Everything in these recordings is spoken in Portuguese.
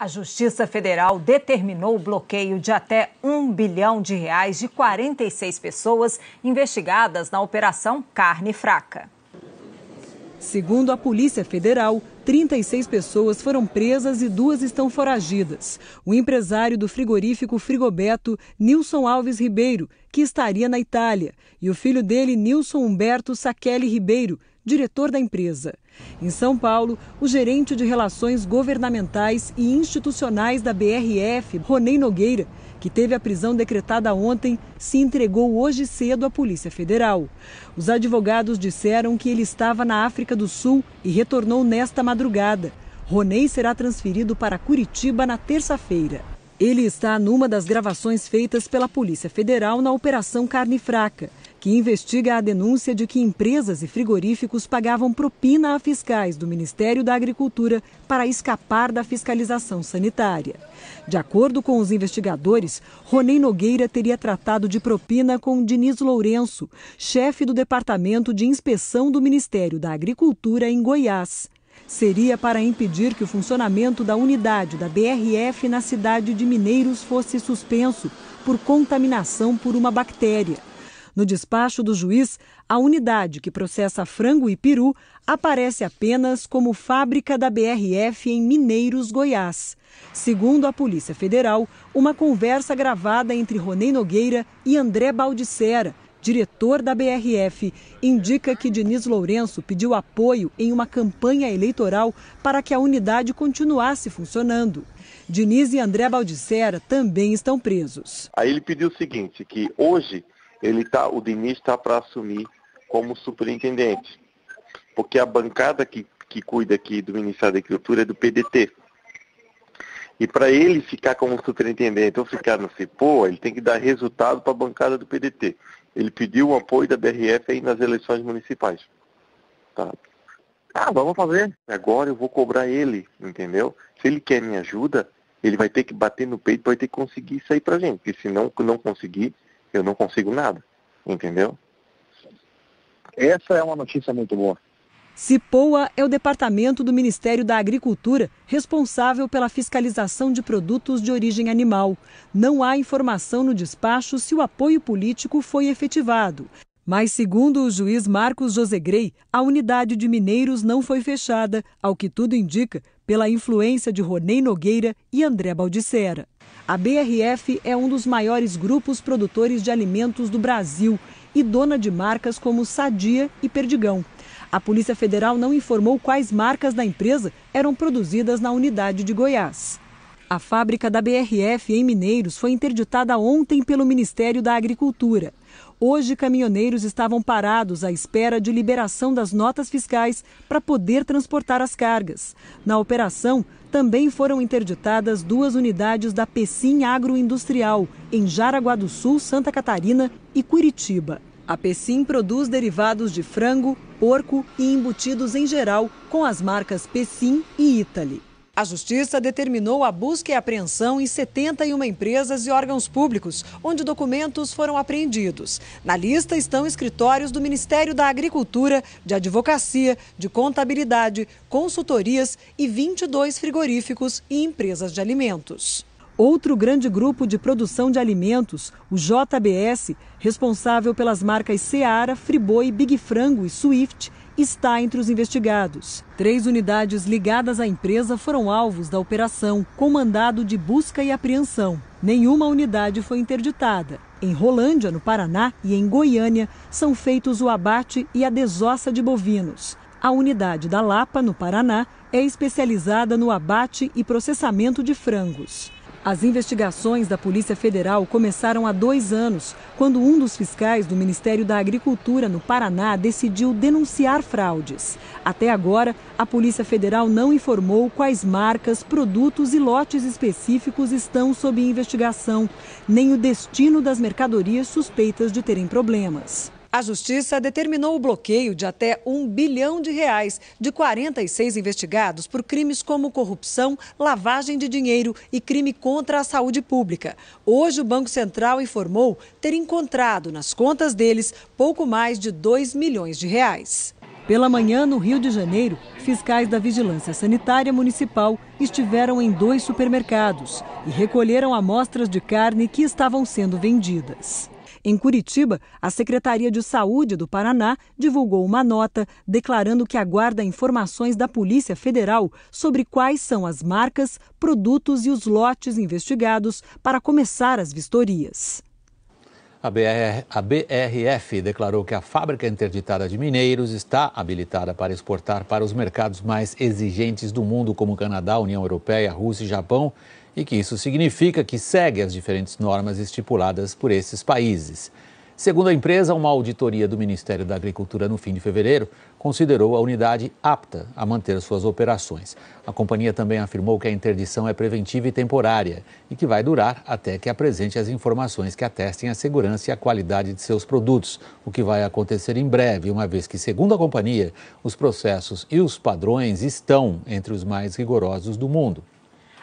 A Justiça Federal determinou o bloqueio de até um bilhão de reais de 46 pessoas investigadas na Operação Carne Fraca. Segundo a Polícia Federal, 36 pessoas foram presas e duas estão foragidas. O empresário do frigorífico Frigobeto, Nilson Alves Ribeiro, que estaria na Itália, e o filho dele, Nilson Humberto Saquelli Ribeiro, diretor da empresa. Em São Paulo, o gerente de Relações Governamentais e Institucionais da BRF, Ronei Nogueira, que teve a prisão decretada ontem, se entregou hoje cedo à Polícia Federal. Os advogados disseram que ele estava na África do Sul e retornou nesta madrugada. Ronei será transferido para Curitiba na terça-feira. Ele está numa das gravações feitas pela Polícia Federal na Operação Carne Fraca que investiga a denúncia de que empresas e frigoríficos pagavam propina a fiscais do Ministério da Agricultura para escapar da fiscalização sanitária. De acordo com os investigadores, Ronei Nogueira teria tratado de propina com Diniz Lourenço, chefe do Departamento de Inspeção do Ministério da Agricultura em Goiás seria para impedir que o funcionamento da unidade da BRF na cidade de Mineiros fosse suspenso por contaminação por uma bactéria. No despacho do juiz, a unidade que processa frango e peru aparece apenas como fábrica da BRF em Mineiros, Goiás. Segundo a Polícia Federal, uma conversa gravada entre Ronei Nogueira e André Baldissera, diretor da BRF, indica que Diniz Lourenço pediu apoio em uma campanha eleitoral para que a unidade continuasse funcionando. Diniz e André Baldissera também estão presos. Aí ele pediu o seguinte, que hoje ele tá, o Diniz está para assumir como superintendente. Porque a bancada que, que cuida aqui do Ministério da Agricultura é do PDT. E para ele ficar como superintendente ou ficar no CIPO, ele tem que dar resultado para a bancada do PDT. Ele pediu o apoio da BRF aí nas eleições municipais. Tá? Ah, vamos fazer. Agora eu vou cobrar ele, entendeu? Se ele quer minha ajuda, ele vai ter que bater no peito, vai ter que conseguir isso aí gente. Porque se não, não conseguir, eu não consigo nada, entendeu? Essa é uma notícia muito boa. CIPOA é o departamento do Ministério da Agricultura responsável pela fiscalização de produtos de origem animal. Não há informação no despacho se o apoio político foi efetivado. Mas, segundo o juiz Marcos Grey, a unidade de mineiros não foi fechada, ao que tudo indica, pela influência de Ronei Nogueira e André Baldicera. A BRF é um dos maiores grupos produtores de alimentos do Brasil e dona de marcas como Sadia e Perdigão. A Polícia Federal não informou quais marcas da empresa eram produzidas na unidade de Goiás. A fábrica da BRF em Mineiros foi interditada ontem pelo Ministério da Agricultura. Hoje, caminhoneiros estavam parados à espera de liberação das notas fiscais para poder transportar as cargas. Na operação, também foram interditadas duas unidades da Pecim Agroindustrial, em Jaraguá do Sul, Santa Catarina e Curitiba. A Pecim produz derivados de frango, porco e embutidos em geral, com as marcas Pecim e Itali. A Justiça determinou a busca e apreensão em 71 empresas e órgãos públicos, onde documentos foram apreendidos. Na lista estão escritórios do Ministério da Agricultura, de Advocacia, de Contabilidade, consultorias e 22 frigoríficos e empresas de alimentos. Outro grande grupo de produção de alimentos, o JBS, responsável pelas marcas Seara, Friboi, Big Frango e Swift, está entre os investigados. Três unidades ligadas à empresa foram alvos da operação, com mandado de busca e apreensão. Nenhuma unidade foi interditada. Em Rolândia, no Paraná, e em Goiânia, são feitos o abate e a desossa de bovinos. A unidade da Lapa, no Paraná, é especializada no abate e processamento de frangos. As investigações da Polícia Federal começaram há dois anos, quando um dos fiscais do Ministério da Agricultura no Paraná decidiu denunciar fraudes. Até agora, a Polícia Federal não informou quais marcas, produtos e lotes específicos estão sob investigação, nem o destino das mercadorias suspeitas de terem problemas. A Justiça determinou o bloqueio de até um bilhão de reais de 46 investigados por crimes como corrupção, lavagem de dinheiro e crime contra a saúde pública. Hoje, o Banco Central informou ter encontrado nas contas deles pouco mais de 2 milhões de reais. Pela manhã, no Rio de Janeiro, fiscais da Vigilância Sanitária Municipal estiveram em dois supermercados e recolheram amostras de carne que estavam sendo vendidas. Em Curitiba, a Secretaria de Saúde do Paraná divulgou uma nota declarando que aguarda informações da Polícia Federal sobre quais são as marcas, produtos e os lotes investigados para começar as vistorias. A, BR, a BRF declarou que a fábrica interditada de mineiros está habilitada para exportar para os mercados mais exigentes do mundo, como Canadá, União Europeia, Rússia e Japão, e que isso significa que segue as diferentes normas estipuladas por esses países. Segundo a empresa, uma auditoria do Ministério da Agricultura no fim de fevereiro considerou a unidade apta a manter suas operações. A companhia também afirmou que a interdição é preventiva e temporária e que vai durar até que apresente as informações que atestem a segurança e a qualidade de seus produtos, o que vai acontecer em breve, uma vez que, segundo a companhia, os processos e os padrões estão entre os mais rigorosos do mundo.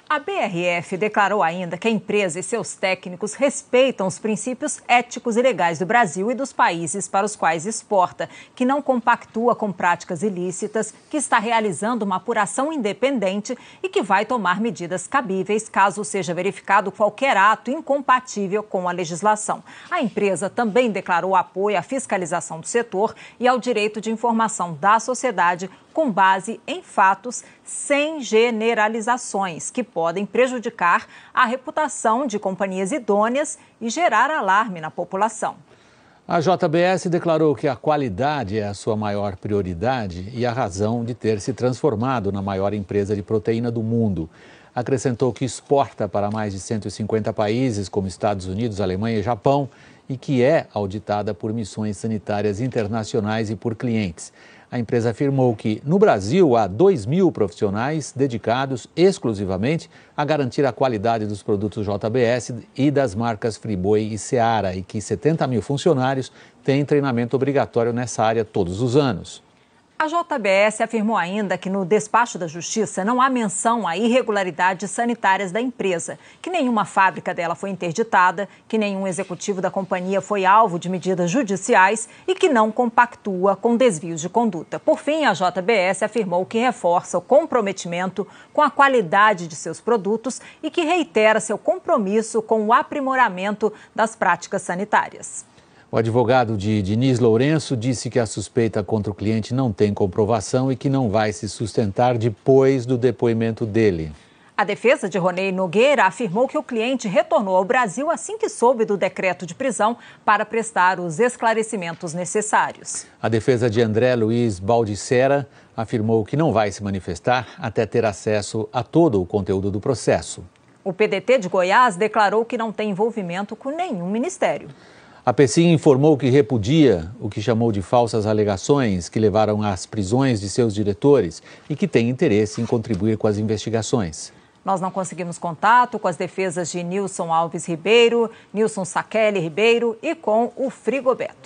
A BRF declarou ainda que a empresa e seus técnicos respeitam os princípios éticos e legais do Brasil e dos países para os quais exporta, que não compactua com práticas ilícitas, que está realizando uma apuração independente e que vai tomar medidas cabíveis caso seja verificado qualquer ato incompatível com a legislação. A empresa também declarou apoio à fiscalização do setor e ao direito de informação da sociedade com base em fatos, sem generalizações, que podem prejudicar a reputação de companhias idôneas e gerar alarme na população. A JBS declarou que a qualidade é a sua maior prioridade e a razão de ter se transformado na maior empresa de proteína do mundo. Acrescentou que exporta para mais de 150 países, como Estados Unidos, Alemanha e Japão, e que é auditada por missões sanitárias internacionais e por clientes. A empresa afirmou que, no Brasil, há 2 mil profissionais dedicados exclusivamente a garantir a qualidade dos produtos JBS e das marcas Friboi e Seara e que 70 mil funcionários têm treinamento obrigatório nessa área todos os anos. A JBS afirmou ainda que no despacho da Justiça não há menção a irregularidades sanitárias da empresa, que nenhuma fábrica dela foi interditada, que nenhum executivo da companhia foi alvo de medidas judiciais e que não compactua com desvios de conduta. Por fim, a JBS afirmou que reforça o comprometimento com a qualidade de seus produtos e que reitera seu compromisso com o aprimoramento das práticas sanitárias. O advogado de Diniz Lourenço disse que a suspeita contra o cliente não tem comprovação e que não vai se sustentar depois do depoimento dele. A defesa de Ronei Nogueira afirmou que o cliente retornou ao Brasil assim que soube do decreto de prisão para prestar os esclarecimentos necessários. A defesa de André Luiz Baldicera afirmou que não vai se manifestar até ter acesso a todo o conteúdo do processo. O PDT de Goiás declarou que não tem envolvimento com nenhum ministério. A PECIM informou que repudia o que chamou de falsas alegações que levaram às prisões de seus diretores e que tem interesse em contribuir com as investigações. Nós não conseguimos contato com as defesas de Nilson Alves Ribeiro, Nilson Saquele Ribeiro e com o Frigoberto.